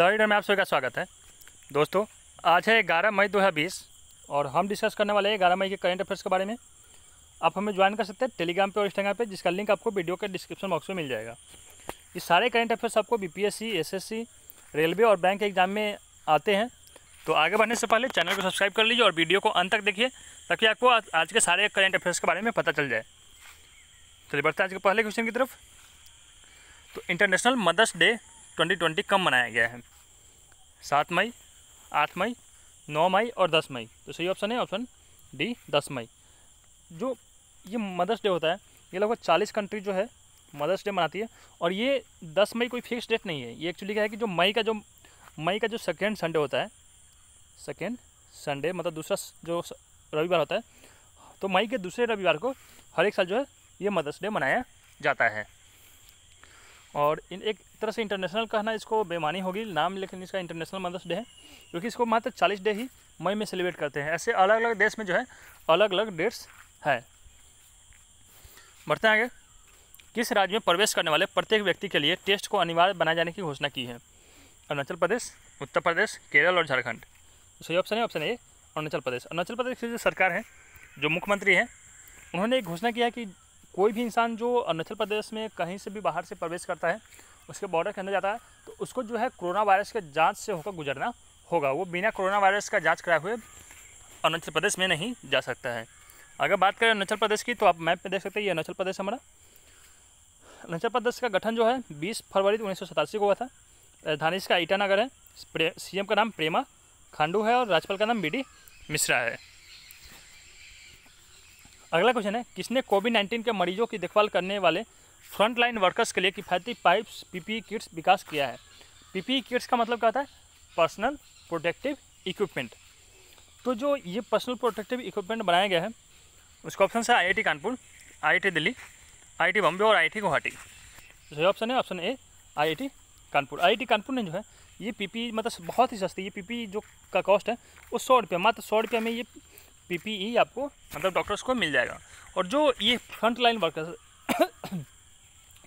the में आप सभी का स्वागत है दोस्तों आज है ग्यारह मई दो हज़ार बीस और हम डिस्कस करने वाले हैं ग्यारह मई के करंट अफेयर्स के बारे में आप हमें ज्वाइन कर सकते हैं टेलीग्राम पे और इंस्टाग्राम पे जिसका लिंक आपको वीडियो के डिस्क्रिप्शन बॉक्स में मिल जाएगा ये सारे करंट अफेयर्स आपको बी पी रेलवे और बैंक एग्जाम में आते हैं तो आगे बढ़ने से पहले चैनल को सब्सक्राइब कर लीजिए और वीडियो को अंत तक देखिए ताकि आपको आज के सारे करंट अफेयर्स के बारे में पता चल जाए चलिए बढ़ते आज के पहले क्वेश्चन की तरफ तो इंटरनेशनल मदर्स डे 2020 कम मनाया गया है सात मई आठ मई नौ मई और दस मई तो सही ऑप्शन है ऑप्शन डी दस मई जो ये मदर्स डे होता है ये लगभग चालीस कंट्री जो है मदर्स डे मनाती है और ये दस मई कोई फिक्स डेट नहीं है ये एक्चुअली क्या है कि जो मई का जो मई का जो सेकेंड संडे होता है सेकेंड संडे मतलब दूसरा जो रविवार होता है तो मई के दूसरे रविवार को हर एक साल जो है ये मदर्स डे मनाया जाता है और इन एक तरह से इंटरनेशनल कहना इसको बेमानी होगी नाम लेकिन इसका इंटरनेशनल मदर्स डे है क्योंकि इसको मात्र चालीस डे ही मई में सेलिब्रेट करते हैं ऐसे अलग अलग देश में जो है अलग अलग डेट्स है बढ़ते हैं आगे किस राज्य में प्रवेश करने वाले प्रत्येक व्यक्ति के लिए टेस्ट को अनिवार्य बनाए जाने की घोषणा की है अरुणाचल प्रदेश उत्तर प्रदेश केरल और झारखंड सही ऑप्शन है ऑप्शन ए अरुणाचल प्रदेश अरुणाचल प्रदेश की जो सरकार है जो मुख्यमंत्री हैं उन्होंने एक घोषणा किया कि कोई भी इंसान जो अरुणाचल प्रदेश में कहीं से भी बाहर से प्रवेश करता है उसके बॉर्डर के अंदर जाता है तो उसको जो है कोरोना वायरस के जाँच से होकर गुजरना होगा वो बिना कोरोना वायरस का जाँच कराए हुए अरुणाचल प्रदेश में नहीं जा सकता है अगर बात करें अरुणाचल प्रदेश की तो आप मैप में देख सकते हैं ये अरुणाचल प्रदेश हमारा अरुणाचल प्रदेश का गठन जो है बीस फरवरी उन्नीस को हुआ था राजधानी इसका ईटानगर है सीएम का नाम प्रेमा खांडू है और राज्यपाल का नाम बी मिश्रा है अगला क्वेश्चन है किसने कोविड नाइन्टीन के मरीजों की देखभाल करने वाले फ्रंटलाइन वर्कर्स के लिए किफायती पाइप्स पीपीई किट्स विकास किया है पीपीई किट्स e का मतलब क्या होता है पर्सनल प्रोटेक्टिव इक्विपमेंट तो जो ये पर्सनल प्रोटेक्टिव इक्विपमेंट बनाया गया है उसका ऑप्शन है आई कानपुर आई दिल्ली आई बॉम्बे और आई गुवाहाटी जो ऑप्शन है option A I Kanpur I Kanpur ने जो है ये पीपी e मतलब बहुत ही सस्ती ये पीपी e जो का कॉस्ट है वो सौ रुपये मात्र सौ रुपये में ये पी e आपको मतलब डॉक्टर्स को मिल जाएगा और जो ये फ्रंट लाइन वर्कर्स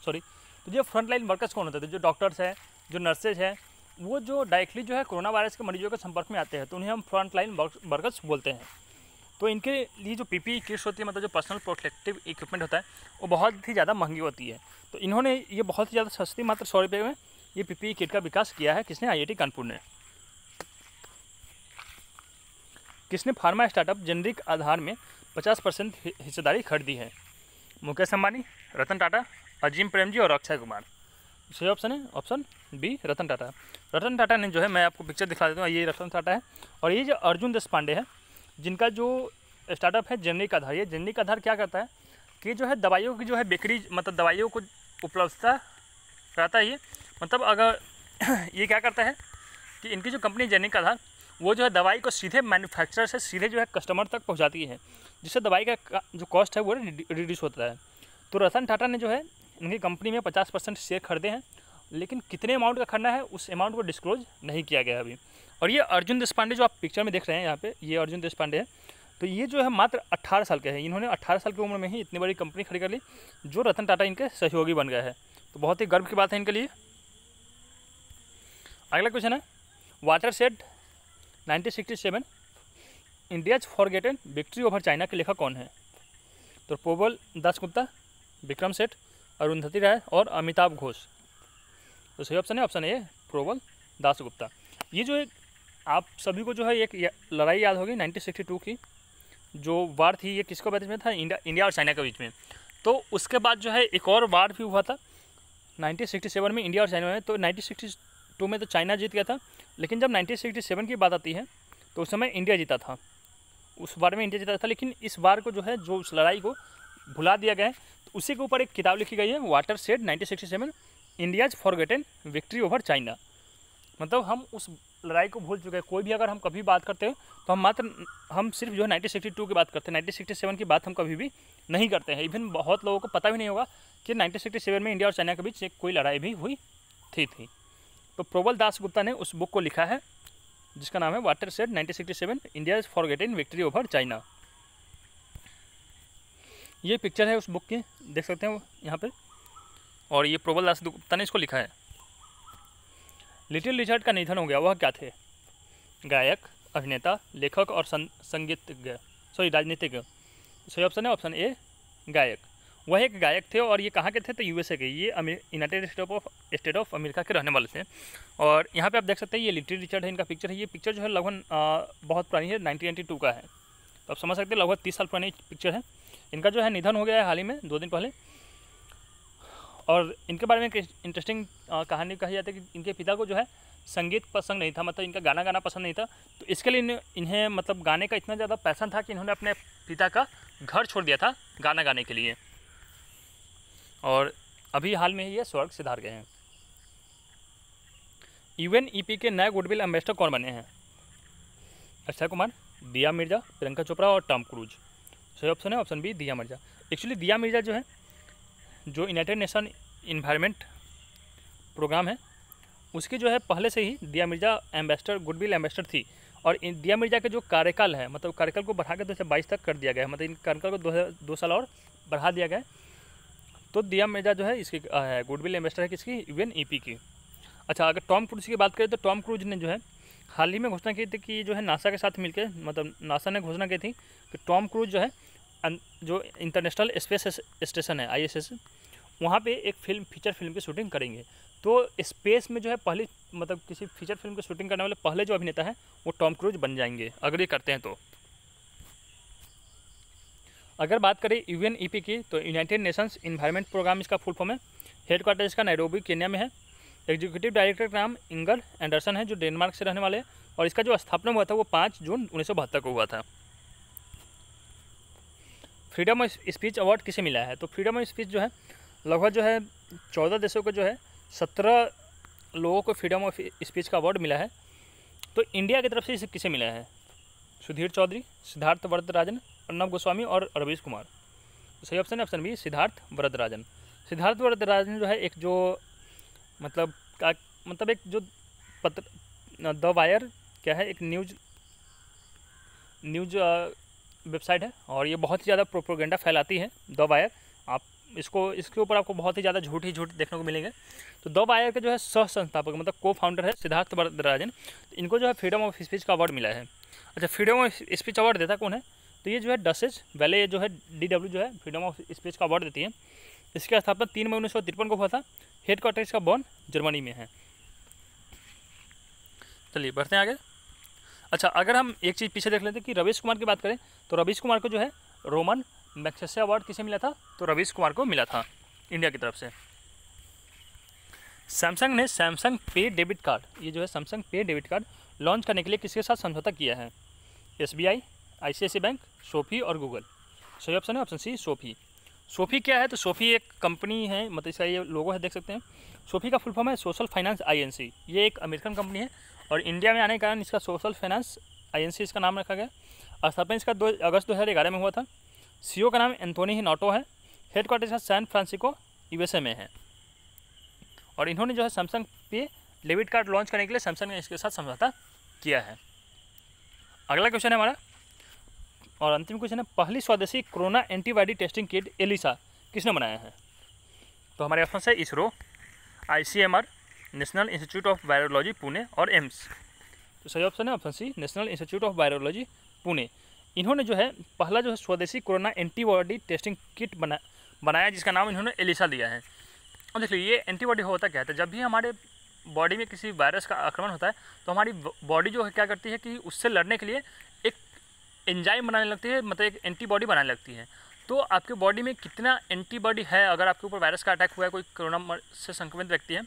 सॉरी तो जो फ्रंट लाइन वर्कर्स कौन होते थे तो जो डॉक्टर्स हैं जो नर्सेज हैं वो जो डायरेक्टली जो है कोरोना वायरस के मरीजों के संपर्क में आते हैं तो उन्हें हम फ्रंट लाइन वर्कर्स बोलते हैं तो इनके लिए जो पी e किट्स होती है मतलब जो पर्सनल प्रोटेक्टिव इक्विपमेंट होता है वो बहुत ही ज़्यादा महंगी होती है तो इन्होंने ये बहुत ही ज़्यादा सस्ती मात्र सौ रुपये में ये पी e किट का विकास किया है किसने आई कानपुर ने किसने फार्मा स्टार्टअप जेनरिक आधार में 50 परसेंट हिस्सेदारी खरीदी है मुकेश अंबानी रतन टाटा अजीम प्रेमजी और अक्षय कुमार सही ऑप्शन है ऑप्शन बी रतन टाटा रतन टाटा ने जो है मैं आपको पिक्चर दिखा देता हूँ ये रतन टाटा है और ये जो अर्जुन देश पांडे है जिनका जो स्टार्टअप है जेनरिक आधार ये जेनरिक आधार क्या करता है कि जो है दवाइयों की जो है बिक्री मतलब दवाइयों को उपलब्धता रहता है ये मतलब अगर ये क्या करता है कि इनकी जो कंपनी जेनिक आधार वो जो है दवाई को सीधे मैन्युफैक्चरर से सीधे जो है कस्टमर तक पहुंचाती है जिससे दवाई का जो कॉस्ट है वो रिड्यूस होता है तो रतन टाटा ने जो है इनकी कंपनी में पचास परसेंट शेयर खरीदे हैं लेकिन कितने अमाउंट का खरीदना है उस अमाउंट को डिस्क्लोज नहीं किया गया अभी और ये अर्जुन देशपांडे जो आप पिक्चर में देख रहे हैं यहाँ पे ये अर्जुन देशपांडे है तो ये जो है मात्र अट्ठारह साल के हैं इन्होंने अट्ठारह साल की उम्र में ही इतनी बड़ी कंपनी खड़ी कर ली जो रतन टाटा इनके सहयोगी बन गया है तो बहुत ही गर्व की बात है इनके लिए अगला क्वेश्चन है watershed 1967 India's forgotten victory over China के लेखक कौन है तो पोबल दास गुप्ता विक्रम सेठ अरुंधति राय और अमिताभ घोष तो सही ऑप्शन है ऑप्शन ए प्रोबल दास गुप्ता ये जो एक आप सभी को जो है एक या, लड़ाई याद होगी 1962 की जो वार थी ये किसको बीच में था इंडिया इंडिया और चाइना के बीच में तो उसके बाद जो है एक और वार भी हुआ था 1967 में इंडिया और चाइना में तो 1962 में तो चाइना जीत गया था लेकिन जब 1967 की बात आती है तो उस समय इंडिया जीता था उस बार में इंडिया जीता था लेकिन इस बार को जो है जो उस लड़ाई को भुला दिया गया है तो उसी के ऊपर एक किताब लिखी गई है watershed nineteen India's forgotten victory over China मतलब हम उस लड़ाई को भूल चुके हैं कोई भी अगर हम कभी बात करते हैं तो हम मात्र हम सिर्फ जो है 1962 की बात करते हैं 1967 की बात हम कभी भी नहीं करते हैं इवन बहुत लोगों को पता भी नहीं होगा कि 1967 में इंडिया और चाइना के बीच एक कोई लड़ाई भी हुई थी थी तो प्रबल दास गुप्ता ने उस बुक को लिखा है जिसका नाम है watershed nineteen India is forgetting victory over China ये पिक्चर है उस बुक की देख सकते हैं यहाँ पे और ये प्रबल दास गुप्ता ने इसको लिखा है लिटिल रिचर्ड का निधन हो गया वह क्या थे गायक अभिनेता लेखक और संगीतज्ञ सॉरी राजनीतिज्ञ सही ऑप्शन है ऑप्शन ए गायक वह एक गायक थे और ये कहाँ के थे तो यूएसए के ये United State of State of America के रहने वाले थे और यहाँ पे आप देख सकते हैं ये लिटरी रिचर्ड है इनका पिक्चर है ये पिक्चर जो है लगभग बहुत पुरानी है नाइनटीन का है तो आप समझ सकते हैं लगभग तीस साल पुरानी पिक्चर है इनका जो है निधन हो गया है हाल ही में दो दिन पहले और इनके बारे में एक इंटरेस्टिंग कहानी कही जाती है कि इनके पिता को जो है संगीत पसंद नहीं था मतलब इनका गाना गाना पसंद नहीं था तो इसके लिए इन्हें मतलब गाने का इतना ज़्यादा पैसन था कि इन्होंने अपने पिता का घर छोड़ दिया था गाना गाने के लिए और अभी हाल में ही ये स्वर्ग सिधार गए हैं यूएन ईपी e के नए गुडविल एम्बेसडर कौन बने हैं अक्षय कुमार दिया मिर्जा प्रियंका चोपड़ा और टॉम क्रूज सही ऑप्शन है option B Dia Mirza actually दिया मिर्जा जो है जो यूनाइटेड नेशन इन्वायरमेंट प्रोग्राम है उसकी जो है पहले से ही दिया मिर्जा एम्बेसडर गुडविल एम्बेसडर थी और इन दिया मिर्जा के जो कार्यकाल है मतलब कार्यकाल को दो हज़ार बाईस तक कर दिया गया है मतलब इन कार्यकाल को दो, दो साल और बढ़ा दिया गया है तो दिया मिर्जा जो है इसकी है गुडविल एम्बेसडर है किसकी यूएन ईपी e की अच्छा अगर टॉम क्रूज की बात करें तो टॉम क्रूज ने जो है हाल ही में घोषणा की थी कि जो है नासा के साथ मिलकर मतलब नासा ने घोषणा की थी कि टॉम क्रूज जो है अं, जो इंटरनेशनल स्पेस स्टेशन है आई वहाँ पे एक फिल्म फीचर फिल्म की शूटिंग करेंगे तो स्पेस में जो है पहली मतलब किसी फीचर फिल्म की शूटिंग करने वाले पहले जो अभिनेता है वो टॉम क्रूज बन जाएंगे अगर ये करते हैं तो अगर बात करें यू एन ई पी की तो यूनाइटेड नेशंस इन्वायरमेंट प्रोग्राम इसका फुल फॉर्म है हेड क्वार्टर इसका नैरोबी केन्या में है एग्जीक्यूटिव डायरेक्टर का नाम इंगर एंडरसन है जो डेनमार्क से रहने वाले हैं और इसका जो स्थापना हुआ था वो पाँच जून उन्नीस को हुआ था फ्रीडम ऑफ स्पीच अवार्ड किसे मिला है तो फ्रीडम ऑफ स्पीच जो है लगभग जो है चौदह देशों को जो है सत्रह लोगों को फ्रीडम ऑफ स्पीच का अवार्ड मिला है तो इंडिया की तरफ से इसे किसे मिला है सुधीर चौधरी सिद्धार्थ वरदराजन प्रणब गोस्वामी और रवीश कुमार सही ऑप्शन है ऑप्शन बी सिद्धार्थ वरदराजन सिद्धार्थ वरदराजन जो है एक जो मतलब का मतलब एक जो पत्र द वायर क्या है एक न्यूज न्यूज वेबसाइट है और ये बहुत ही ज़्यादा प्रोपोगेंडा फैलाती है द वायर आप इसको इसके ऊपर आपको बहुत ही ज़्यादा झूठ ही झूठ देखने को मिलेंगे तो द वायर के जो है सह संस्थापक मतलब को फाउंडर है सिद्धार्थ वरदराजन इनको जो है फ्रीडम ऑफ स्पीच का अवार्ड मिला है अच्छा फ्रीडम ऑफ स्पीच अवार्ड देता कौन है तो ये जो है डसेज वैले जो है डी जो है फ्रीडम ऑफ स्पीच का अवार्ड देती है इसकी स्थापना तीन मई उन्नीस सौ तिरपन को हुआ था हेड क्वार्टर इसका बॉर्न जर्मनी में है चलिए बढ़ते हैं आगे अच्छा अगर हम एक चीज़ पीछे देख लेते हैं कि रवीश कुमार की बात करें तो रवीश कुमार को जो है रोमन मैक्सेस अवार्ड किसे मिला था तो रवीश कुमार को मिला था इंडिया की तरफ से सैमसंग ने सैमसंग पे डेबिट कार्ड ये जो है सैमसंग पे डेबिट कार्ड लॉन्च करने के लिए किसके साथ समझौता किया है एस आई बैंक सोफी और गूगल सही ऑप्शन है ऑप्शन सी सोफी सोफी क्या है तो सोफी एक कंपनी है मतलब इसका ये लोगो है देख सकते हैं सोफी का फुल फॉर्म है सोशल फाइनेंस आईएनसी ये एक अमेरिकन कंपनी है और इंडिया में आने के कारण इसका सोशल फाइनेंस आईएनसी इसका नाम रखा गया स्थापना इसका दो अगस्त दो हज़ार ग्यारह में हुआ था सी e का नाम एंथोनी नोटो है हेडक्वार्टर इसका सैन फ्रांसिको यूएसए में है और इन्होंने जो है सैमसंग पे डेबिट कार्ड लॉन्च करने के लिए सैमसंग ने इसके साथ समझौता किया है अगला क्वेश्चन है हमारा और अंतिम क्वेश्चन है पहली स्वदेशी corona antibody testing kit ELISA किसने बनाया है तो हमारे ऑप्शन है ISRO ICMR National Institute of Virology Pune और एम्स तो सही ऑप्शन है option C National Institute of Virology Pune इन्होंने जो है पहला जो है स्वदेशी कोरोना एंटीबॉडी टेस्टिंग किट बना बनाया जिसका नाम इन्होंने एलिसा दिया है और देख लो ये एंटीबॉडी होता क्या है तो जब भी हमारे बॉडी में किसी वायरस का आक्रमण होता है तो हमारी बॉडी जो है क्या करती है कि उससे लड़ने के लिए एंजाइम बनाने लगती है मतलब एक एंटीबॉडी बनाने लगती है तो आपके बॉडी में कितना एंटीबॉडी है अगर आपके ऊपर वायरस का अटैक हुआ है कोई कोरोना से संक्रमित व्यक्ति है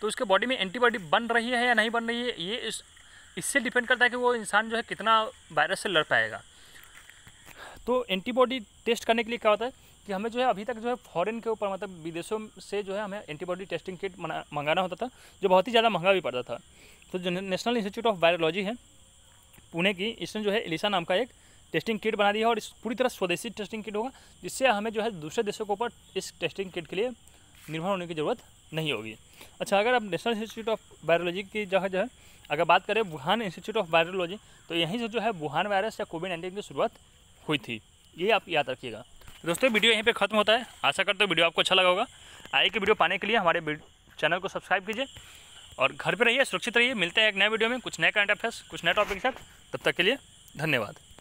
तो उसके बॉडी में एंटीबॉडी बन रही है या नहीं बन रही है ये इससे डिपेंड करता है कि वो इंसान जो है कितना वायरस से लड़ पाएगा तो एंटीबॉडी टेस्ट करने के लिए क्या होता है कि हमें जो है अभी तक जो है फॉरेन के ऊपर मतलब विदेशों से जो है हमें एंटीबॉडी टेस्टिंग किट मंगाना होता था जो बहुत ही ज़्यादा महंगा भी पड़ता था तो जो नेशनल इंस्टीट्यूट ऑफ वायरोलॉजी है पुणे की इसमें जो है एलिसा नाम का एक टेस्टिंग किट बना दिया है और इस पूरी तरह स्वदेशी टेस्टिंग किट होगा जिससे हमें जो है दूसरे देशों के ऊपर इस टेस्टिंग किट के लिए निर्भर होने की ज़रूरत नहीं होगी अच्छा अगर आप नेशनल इंस्टीट्यूट ऑफ वायरोलॉजी की जगह जो है अगर बात करें वुहान इंस्टीट्यूट ऑफ वायरोलॉजी तो यहीं से जो है वुहान वायरस या कोविड नाइन्टीन की शुरुआत हुई थी ये आप याद रखिएगा दोस्तों वीडियो यहीं पर खत्म होता है आशा करते हो वीडियो आपको अच्छा लगा होगा आई की वीडियो पाने के लिए हमारे चैनल को सब्सक्राइब कीजिए और घर पर रहिए सुरक्षित रहिए मिलते हैं एक नए वीडियो में कुछ नए करंट अफेयर्स कुछ नए टॉपिक के साथ तब तक के लिए धन्यवाद